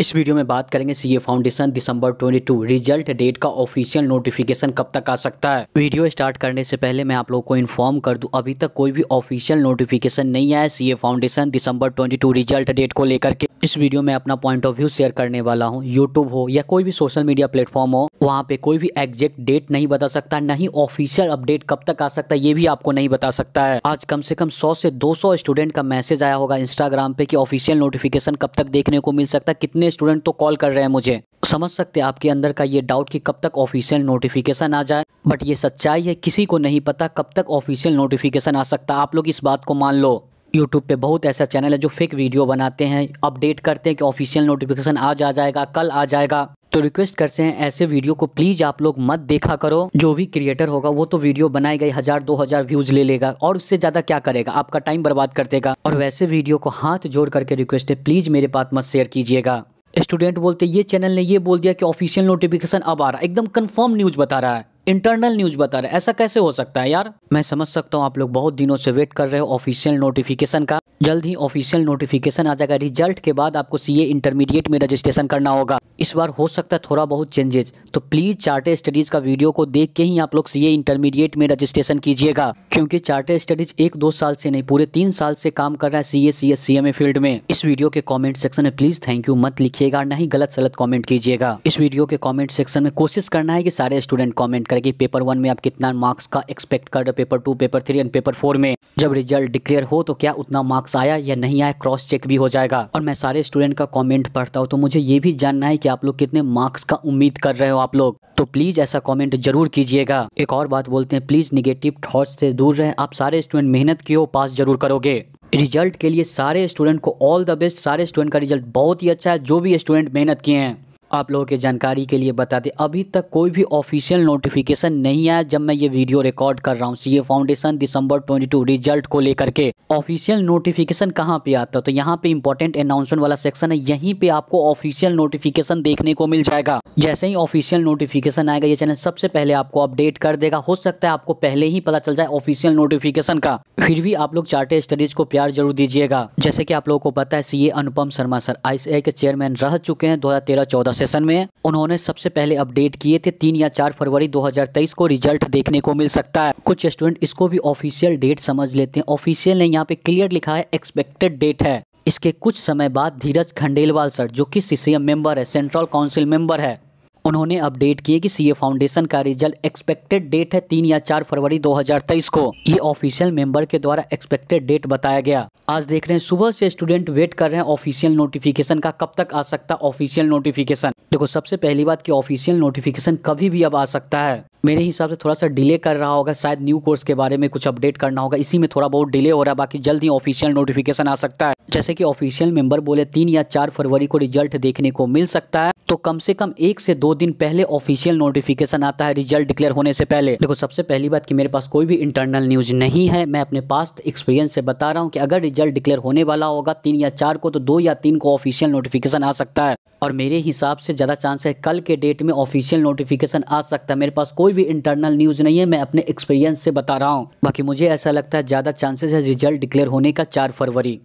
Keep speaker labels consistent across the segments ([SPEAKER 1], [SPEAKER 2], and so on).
[SPEAKER 1] इस वीडियो में बात करेंगे CA foundation December 22 result date का ऑफिशियल नोटिफिकेशन कब तक आ सकता है वीडियो स्टार्ट करने से पहले मैं आप लोगों को इन्फॉर्म कर दूं अभी तक कोई भी ऑफिशियल नोटिफिकेशन नहीं आया CA foundation December 22 result date को लेकर के इस वीडियो में अपना पॉइंट ऑफ व्यू शेयर करने वाला हूँ यूट्यूब हो या कोई भी सोशल मीडिया प्लेटफॉर्म हो वहाँ पे कोई भी एग्जैक्ट डेट नहीं बता सकता नहीं ऑफिशियल अपडेट कब तक आ सकता है ये भी आपको नहीं बता सकता है आज कम से कम 100 से 200 स्टूडेंट का मैसेज आया होगा इंस्टाग्राम पे कि ऑफिशियल नोटिफिकेशन कब तक देखने को मिल सकता है कितने कितने स्टूडेंट तो कॉल कर रहे हैं मुझे समझ सकते हैं आपके अंदर का ये डाउट कि कब तक ऑफिशियल नोटिफिकेशन आ जाए बट ये सच्चाई है किसी को नहीं पता कब तक ऑफिशियल नोटिफिकेशन आ सकता आप लोग इस बात को मान लो YouTube पे बहुत ऐसा चैनल है जो फेक वीडियो बनाते हैं अपडेट करते हैं कि ऑफिशियल नोटिफिकेशन आज आ जाएगा कल आ जाएगा तो रिक्वेस्ट करते हैं ऐसे वीडियो को प्लीज आप लोग मत देखा करो जो भी क्रिएटर होगा वो तो वीडियो बनाई गई हजार दो हजार व्यूज ले लेगा और उससे ज्यादा क्या करेगा आपका टाइम बर्बाद कर देगा और वैसे वीडियो को हाथ जोड़ करके रिक्वेस्ट है प्लीज मेरे पास मत शेयर कीजिएगा स्टूडेंट बोलते ये चैनल ने ये बोल दिया कि ऑफिशियल नोटिफिकेशन अब आ रहा है एकदम कंफर्म न्यूज़ बता रहा है इंटरनल न्यूज बता रहे ऐसा कैसे हो सकता है यार मैं समझ सकता हूँ आप लोग बहुत दिनों से वेट कर रहे हो ऑफिशियल नोटिफिकेशन का जल्द ही ऑफिशियल नोटिफिकेशन आ जाएगा रिजल्ट के बाद आपको सीए इंटरमीडिएट में रजिस्ट्रेशन करना होगा इस बार हो सकता है थोड़ा बहुत चेंजेस तो प्लीज़ चार्टे स्टडीज़ का वीडियो को देख के ही आप लोग सीए इंटरमीडिएट में रजिस्ट्रेशन कीजिएगा क्योंकि चार्टे स्टडीज़ एक दो साल से नहीं पूरे तीन साल से काम कर रहा है सीए सीएस सीएमए फील्ड में इस वीडियो के कॉमेंट सेक्शन में प्लीज़ थैंक यू मत लिखिएगा न ही गलत सलत कॉमेंट कीजिएगा इस वीडियो के कॉमेंट सेक्शन में कोशिश करना है की सारे स्टूडेंट कॉमेंट करेगी पेपर वन में आप कितना मार्क्स का एक्सपेक्ट कर रहे paper two paper three and paper four में जब रिजल्ट डिक्लेयर हो तो क्या उतना मार्क्स आया या नहीं आया क्रॉस चेक भी हो जाएगा और मैं सारे स्टूडेंट का कॉमेंट पढ़ता हूँ तो मुझे ये भी जानना है की आप लोग कितने मार्क्स का उम्मीद कर रहे हो आप लोग तो प्लीज़ ऐसा कॉमेंट जरूर कीजिएगा एक और बात बोलते हैं प्लीज़ निगेटिव थॉट से दूर रहे आप सारे स्टूडेंट मेहनत की हो पास जरूर करोगे रिजल्ट के लिए सारे स्टूडेंट को ऑल द बेस्ट सारे स्टूडेंट का रिजल्ट बहुत ही अच्छा है जो भी स्टूडेंट मेहनत किए हैं आप लोगों के जानकारी के लिए बता दें अभी तक कोई भी ऑफिशियल नोटिफिकेशन नहीं आया जब मैं ये वीडियो रिकॉर्ड कर रहा हूँ सीए फाउंडेशन दिसंबर 22 रिजल्ट को लेकर के ऑफिशियल नोटिफिकेशन कहाँ पे आता है तो यहाँ पे इंपॉर्टेंट अनाउंसमेंट वाला सेक्शन है यहीं पे आपको ऑफिशियल नोटिफिकेशन देखने को मिल जाएगा जैसे ही ऑफिशियल नोटिफिकेशन आएगा ये चैनल सबसे पहले आपको अपडेट कर देगा हो सकता है आपको पहले ही पता चल जाए ऑफिशियल नोटिफिकेशन का फिर भी आप लोग चार्टे स्टडीज को प्यार जरूर दीजिएगा जैसे की आप लोगों को पता है CA Anupam Sharma sir I के चेयरमैन रह चुके हैं दो हजार सेशन में उन्होंने सबसे पहले अपडेट किए थे तीन या चार फरवरी 2023 को रिजल्ट देखने को मिल सकता है कुछ स्टूडेंट इसको भी ऑफिशियल डेट समझ लेते हैं ऑफिशियल ने यहाँ पे क्लियर लिखा है एक्सपेक्टेड डेट है इसके कुछ समय बाद धीरज खंडेलवाल सर जो कि सीसीएम मेंबर है सेंट्रल काउंसिल मेंबर है उन्होंने अपडेट किए कि सीए फाउंडेशन का रिजल्ट एक्सपेक्टेड डेट है तीन या चार फरवरी 2023 को ये ऑफिशियल मेंबर के द्वारा एक्सपेक्टेड डेट बताया गया आज देख रहे हैं सुबह से स्टूडेंट वेट कर रहे हैं ऑफिशियल नोटिफिकेशन का कब तक आ सकता ऑफिशियल नोटिफिकेशन देखो सबसे पहली बात की ऑफिशियल नोटिफिकेशन कभी भी अब आ सकता है मेरे हिसाब से थोड़ा सा डिले कर रहा होगा शायद न्यू कोर्स के बारे में कुछ अपडेट करना होगा इसी में थोड़ा बहुत डिले हो रहा है बाकी जल्द ही ऑफिशियल नोटिफिकेशन आ सकता है जैसे कि ऑफिशियल मेंबर बोले तीन या चार फरवरी को रिजल्ट देखने को मिल सकता है तो कम से कम एक से दो दिन पहले ऑफिशियल नोटिफिकेशन आता है रिजल्ट डिक्लेयर होने से पहले देखो सबसे पहली बात कि मेरे पास कोई भी इंटरनल न्यूज नहीं है मैं अपने पास्ट एक्सपीरियंस से बता रहा हूँ कि अगर रिजल्ट डिक्लेयर होने वाला होगा तीन या चार को तो दो या तीन को ऑफिशियल नोटिफिकेशन आ सकता है और मेरे हिसाब से ज़्यादा चांस है कल के डेट में ऑफिशियल नोटिफिकेशन आ सकता है मेरे पास कोई भी इंटरनल न्यूज़ नहीं है मैं अपने एक्सपीरियंस से बता रहा हूँ बाकी मुझे ऐसा लगता है ज़्यादा चांसेस है रिजल्ट डिक्लेयर होने का चार फरवरी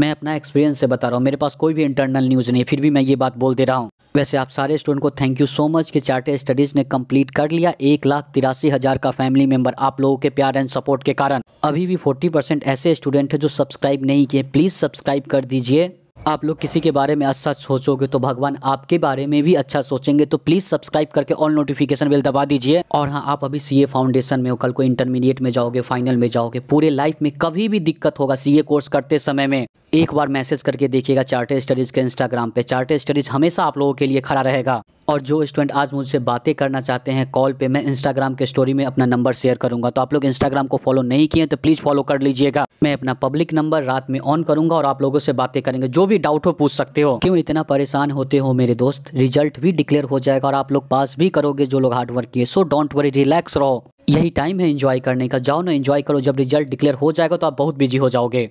[SPEAKER 1] मैं अपना एक्सपीरियंस से बता रहा हूँ मेरे पास कोई भी इंटरनल न्यूज़ नहीं फिर भी मैं ये बात बोल दे रहा हूँ वैसे आप सारे स्टूडेंट को थैंक यू सो मच कि चार्टर स्टडीज़ ने कंप्लीट कर लिया एक लाख तिरासी हज़ार का फैमिली मेंबर आप लोगों के प्यार एंड सपोर्ट के कारण अभी भी फोर्टी परसेंट ऐसे स्टूडेंट हैं जो सब्सक्राइब नहीं किए प्लीज़ सब्सक्राइब कर दीजिए आप लोग किसी के बारे में अच्छा सोचोगे तो भगवान आपके बारे में भी अच्छा सोचेंगे तो प्लीज़ सब्सक्राइब करके ऑल नोटिफिकेशन बिल दबा दीजिए और हाँ आप अभी सीए फाउंडेशन में हो कल को इंटरमीडिएट में जाओगे फाइनल में जाओगे पूरे लाइफ में कभी भी दिक्कत होगा सीए कोर्स करते समय में एक बार मैसेज करके देखिएगा चार्टर स्टडीज़ के इंस्टाग्राम पे चार्टर स्टडीज़ हमेशा आप लोगों के लिए खड़ा रहेगा और जो स्टूडेंट आज मुझसे बातें करना चाहते हैं कॉल पे मैं इंस्टाग्राम के स्टोरी में अपना नंबर शेयर करूंगा तो आप लोग इंस्टाग्राम को फॉलो नहीं किए तो प्लीज़ फॉलो कर लीजिएगा मैं अपना पब्लिक नंबर रात में ऑन करूंगा और आप लोगों से बातें करेंगे जो भी डाउट हो पूछ सकते हो क्यों इतना परेशान होते हो मेरे दोस्त रिजल्ट भी डिक्लेयर हो जाएगा और आप लोग पास भी करोगे जो लोग हार्डवर्क किए सो डोंट वरी रिलैक्स रहो यही टाइम है इंजॉय करने का जाओ ना इंजॉय करो जब रिजल्ट डिक्लेयर हो जाएगा तो आप बहुत बिजी हो जाओगे